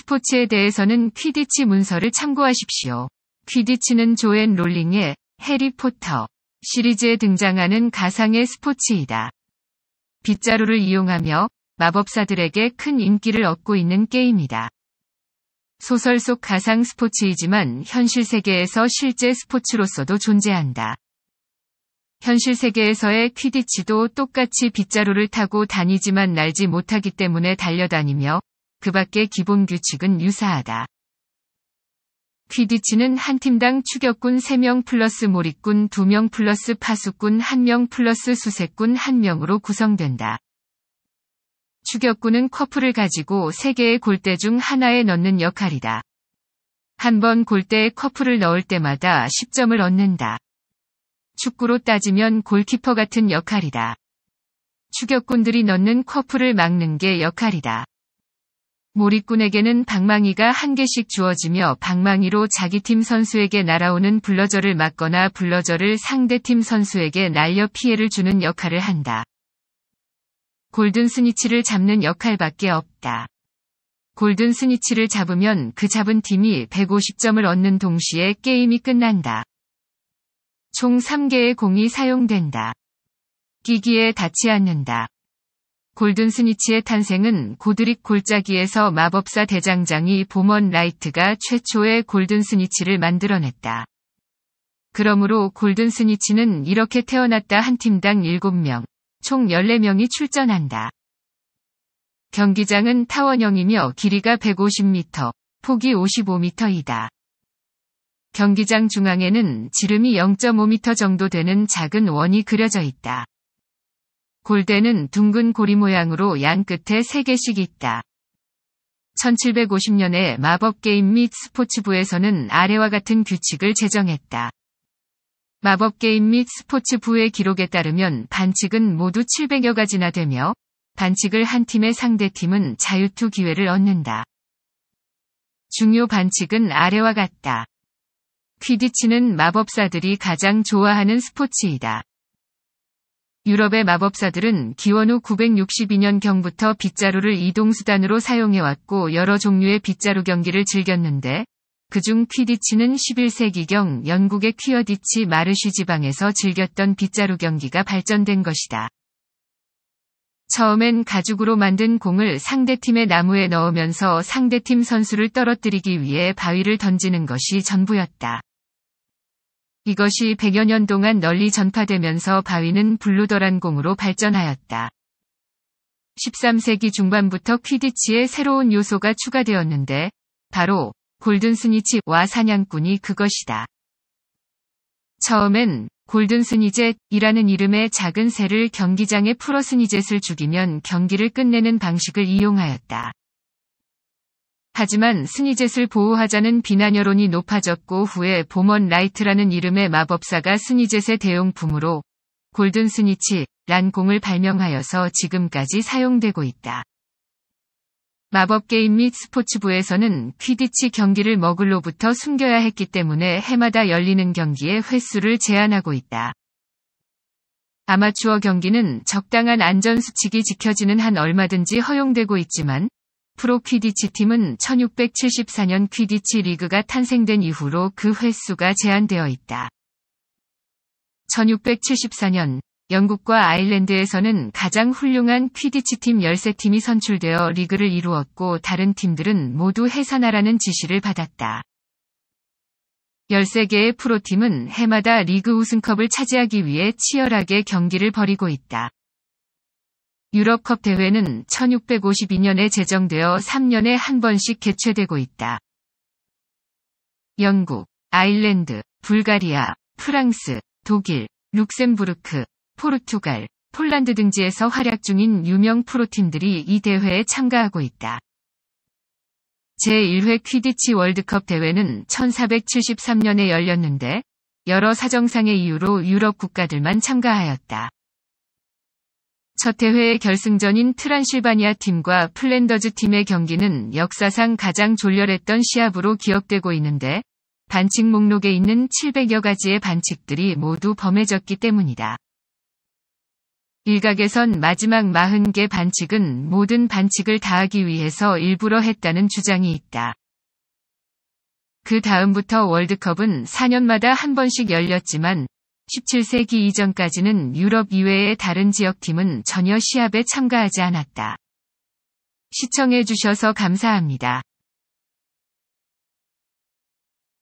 스포츠에 대해서는 퀴디치 문서를 참고하십시오. 퀴디치는 조앤 롤링의 해리포터 시리즈에 등장하는 가상의 스포츠이다. 빗자루를 이용하며 마법사들에게 큰 인기를 얻고 있는 게임이다. 소설 속 가상 스포츠이지만 현실 세계에서 실제 스포츠로서도 존재한다. 현실 세계에서의 퀴디치도 똑같이 빗자루를 타고 다니지만 날지 못하기 때문에 달려다니며 그 밖의 기본 규칙은 유사하다. 퀴디치는 한 팀당 추격군 3명 플러스 몰입군 2명 플러스 파수꾼 1명 플러스 수색군 1명으로 구성된다. 추격군은 커플을 가지고 3개의 골대 중 하나에 넣는 역할이다. 한 번 골대에 커플을 넣을 때마다 10점을 얻는다. 축구로 따지면 골키퍼 같은 역할이다. 추격군들이 넣는 커플을 막는 게 역할이다. 몰입꾼에게는 방망이가 한 개씩 주어지며 방망이로 자기 팀 선수에게 날아오는 블러저를 막거나 블러저를 상대팀 선수에게 날려 피해를 주는 역할을 한다. 골든 스니치를 잡는 역할밖에 없다. 골든 스니치를 잡으면 그 잡은 팀이 150점을 얻는 동시에 게임이 끝난다. 총 3개의 공이 사용된다. 끼기에 닿지 않는다. 골든 스니치의 탄생은 고드릭 골짜기에서 마법사 대장장이 보먼 라이트가 최초의 골든 스니치를 만들어냈다. 그러므로 골든 스니치는 이렇게 태어났다 한 팀당 7명, 총 14명이 출전한다. 경기장은 타원형이며 길이가 150m, 폭이 55m이다. 경기장 중앙에는 지름이 0.5m 정도 되는 작은 원이 그려져 있다. 골대는 둥근 고리 모양으로 양 끝에 3개씩 있다. 1750년에 마법게임 및 스포츠부에서는 아래와 같은 규칙을 제정했다. 마법게임 및 스포츠부의 기록에 따르면 반칙은 모두 700여 가지나 되며 반칙을 한 팀의 상대팀은 자유투 기회를 얻는다. 중요 반칙은 아래와 같다. 퀴디치는 마법사들이 가장 좋아하는 스포츠이다. 유럽의 마법사들은 기원후 962년경부터 빗자루를 이동수단으로 사용해왔고 여러 종류의 빗자루 경기를 즐겼는데 그중 퀴디치는 11세기경 영국의 퀴어디치 마르쉬 지방에서 즐겼던 빗자루 경기가 발전된 것이다. 처음엔 가죽으로 만든 공을 상대팀의 나무에 넣으면서 상대팀 선수를 떨어뜨리기 위해 바위를 던지는 것이 전부였다. 이것이 100여 년 동안 널리 전파되면서 바위는 블루더란 공으로 발전하였다. 13세기 중반부터 퀴디치에 새로운 요소가 추가되었는데 바로 골든스니치와 사냥꾼이 그것이다. 처음엔 골든스니젯이라는 이름의 작은 새를 경기장에 풀어스니젯을 죽이면 경기를 끝내는 방식을 이용하였다. 하지만 스니젯을 보호하자는 비난 여론이 높아졌고 후에 보먼 라이트라는 이름의 마법사가 스니젯의 대용품으로 골든 스니치란 공을 발명하여서 지금까지 사용되고 있다. 마법게임 및 스포츠부에서는 퀴디치 경기를 머글로부터 숨겨야 했기 때문에 해마다 열리는 경기의 횟수를 제한하고 있다. 아마추어 경기는 적당한 안전수칙이 지켜지는 한 얼마든지 허용되고 있지만 프로 퀴디치 팀은 1674년 퀴디치 리그가 탄생된 이후로 그 횟수가 제한되어 있다. 1674년 영국과 아일랜드에서는 가장 훌륭한 퀴디치 팀 13팀이 선출되어 리그를 이루었고 다른 팀들은 모두 해산하라는 지시를 받았다. 13개의 프로팀은 해마다 리그 우승컵을 차지하기 위해 치열하게 경기를 벌이고 있다. 유럽컵 대회는 1652년에 제정되어 3년에 한 번씩 개최되고 있다. 영국, 아일랜드, 불가리아, 프랑스, 독일, 룩셈부르크, 포르투갈, 폴란드 등지에서 활약 중인 유명 프로팀들이 이 대회에 참가하고 있다. 제1회 퀴디치 월드컵 대회는 1473년에 열렸는데 여러 사정상의 이유로 유럽 국가들만 참가하였다. 첫 대회 의 결승전인 트란실바니아 팀과 플랜더즈 팀의 경기는 역사상 가장 졸렬했던 시합으로 기억되고 있는데 반칙 목록에 있는 700여 가지의 반칙들이 모두 범해졌기 때문이다. 일각에선 마지막 40개 반칙은 모든 반칙을 다하기 위해서 일부러 했다는 주장이 있다. 그 다음부터 월드컵은 4년마다 한 번씩 열렸지만 17세기 이전까지는 유럽 이외의 다른 지역팀은 전혀 시합에 참가하지 않았다. 시청해주셔서 감사합니다.